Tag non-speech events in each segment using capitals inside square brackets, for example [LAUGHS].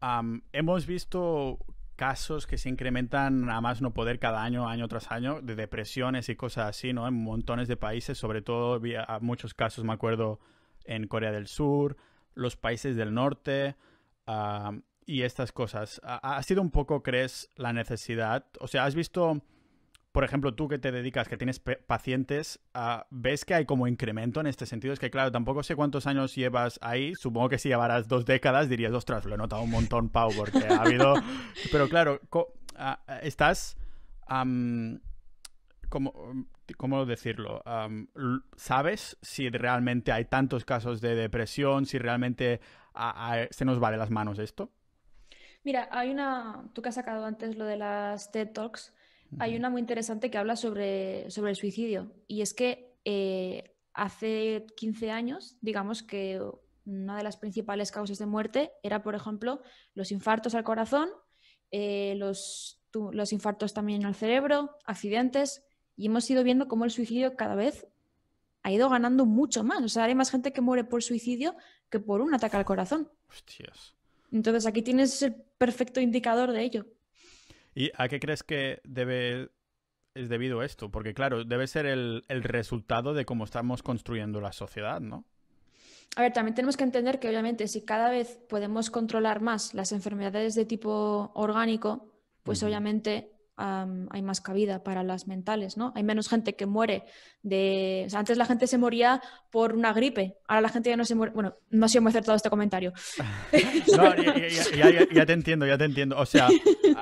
Um, hemos visto casos que se incrementan a más no poder cada año, año tras año, de depresiones y cosas así, ¿no? En montones de países, sobre todo había ah, muchos casos, me acuerdo, en Corea del Sur, los países del norte y estas cosas. ¿Ha, sido un poco, crees, la necesidad? O sea, ¿has visto por ejemplo, tú que te dedicas, que tienes pacientes, ah, ¿ves que hay como incremento en este sentido? Es que, claro, tampoco sé cuántos años llevas ahí. Supongo que si llevarás dos décadas dirías, ostras, lo he notado un montón, Pau, porque ha habido... [LAUGHS] Pero claro, ah, estás... ¿cómo, decirlo? ¿Sabes si realmente hay tantos casos de depresión? ¿Si realmente ah, se nos va de las manos esto? Mira, hay una... Tú que has sacado antes lo de las TED Talks, hay una muy interesante que habla sobre, el suicidio y es que eh, hace 15 años, digamos que una de las principales causas de muerte era, por ejemplo, los infartos al corazón, eh, los, los infartos también al cerebro, accidentes, y hemos ido viendo cómo el suicidio cada vez ha ido ganando mucho más. O sea, hay más gente que muere por suicidio que por un ataque al corazón. Entonces aquí tienes el perfecto indicador de ello. ¿Y a qué crees que debe es debido esto? Porque claro, debe ser el, resultado de cómo estamos construyendo la sociedad, ¿no? A ver, también tenemos que entender que obviamente si cada vez podemos controlar más las enfermedades de tipo orgánico, pues obviamente hay más cabida para las mentales, ¿no? Hay menos gente que muere de... O sea, antes la gente se moría por una gripe, ahora la gente ya no se muere... Bueno, no ha sido muy acertado este comentario. [LAUGHS] ya, te entiendo, ya te entiendo. O sea,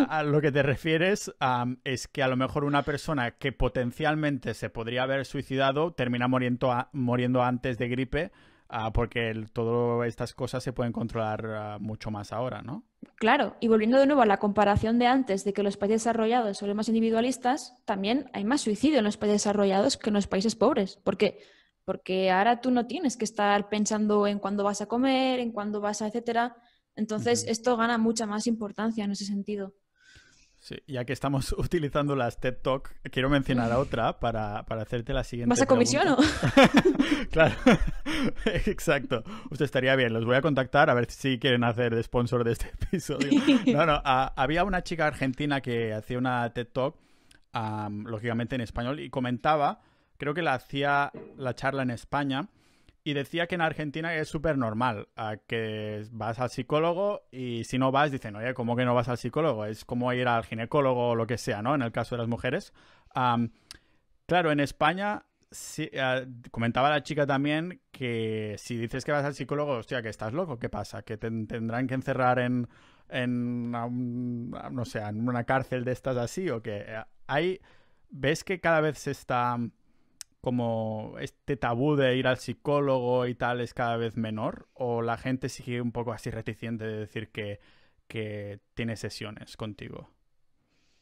a, lo que te refieres es que a lo mejor una persona que potencialmente se podría haber suicidado termina muriendo, muriendo antes de gripe Ah, porque todas estas cosas se pueden controlar ah, mucho más ahora, ¿no? Claro, y volviendo de nuevo a la comparación de antes de que los países desarrollados son más individualistas, también hay más suicidio en los países desarrollados que en los países pobres. ¿Por qué? Porque ahora tú no tienes que estar pensando en cuándo vas a comer, en cuándo vas a, etcétera. Entonces, esto gana mucha más importancia en ese sentido. Sí, ya que estamos [LAUGHS] utilizando las TED Talk, quiero mencionar a otra para, hacerte la siguiente. ¿Vas a comisión o? [LAUGHS] claro, [LAUGHS] exacto. Usted estaría bien, los voy a contactar a ver si quieren hacer de sponsor de este episodio. No, no, ah, había una chica argentina que hacía una TED Talk, lógicamente en español, y comentaba, creo que la hacía la charla en España y decía que en Argentina es súper normal, que vas al psicólogo y si no vas dicen, oye, ¿cómo que no vas al psicólogo? Es como ir al ginecólogo o lo que sea, ¿no? En el caso de las mujeres. claro, en España, eh, comentaba la chica también que si dices que vas al psicólogo, hostia, que estás loco, ¿qué pasa? Que te tendrán que encerrar en, una, no sé, en una cárcel de estas así o que eh, hay, ves que cada vez se está como este tabú de ir al psicólogo y tal es cada vez menor? ¿O la gente sigue un poco así reticente de decir que, tiene sesiones contigo?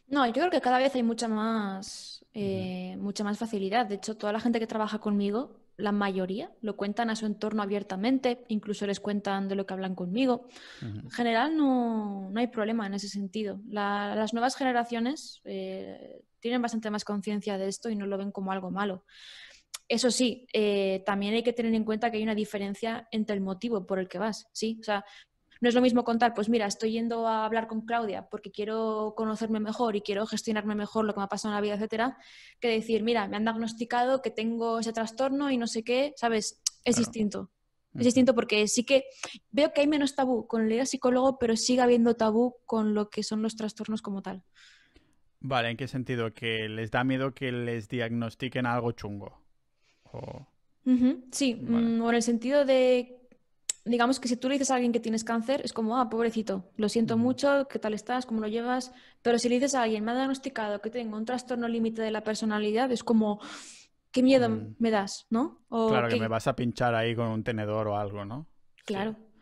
No, yo creo que cada vez hay mucha más, eh, mucha más facilidad. De hecho, toda la gente que trabaja conmigo, la mayoría, lo cuentan a su entorno abiertamente, incluso les cuentan de lo que hablan conmigo. En general, no, hay problema en ese sentido. las nuevas generaciones eh, tienen bastante más conciencia de esto y no lo ven como algo malo. Eso sí, eh, también hay que tener en cuenta que hay una diferencia entre el motivo por el que vas, ¿sí? O sea, no es lo mismo contar, pues mira, estoy yendo a hablar con Claudia porque quiero conocerme mejor y quiero gestionarme mejor lo que me ha pasado en la vida, etcétera, que decir, mira, me han diagnosticado que tengo ese trastorno y no sé qué, ¿sabes? Es distinto. Es distinto porque sí que veo que hay menos tabú con el ir psicólogo, pero sigue habiendo tabú con lo que son los trastornos como tal. Vale, ¿en qué sentido? ¿Que les da miedo que les diagnostiquen algo chungo? sí, mm, o en el sentido de, digamos que si tú le dices a alguien que tienes cáncer, es como, ah, pobrecito, lo siento mucho, ¿qué tal estás? ¿Cómo lo llevas? Pero si le dices a alguien, me ha diagnosticado que tengo un trastorno límite de la personalidad, es como, qué miedo mm. me das, ¿no? claro, que... me vas a pinchar ahí con un tenedor o algo, ¿no? Claro.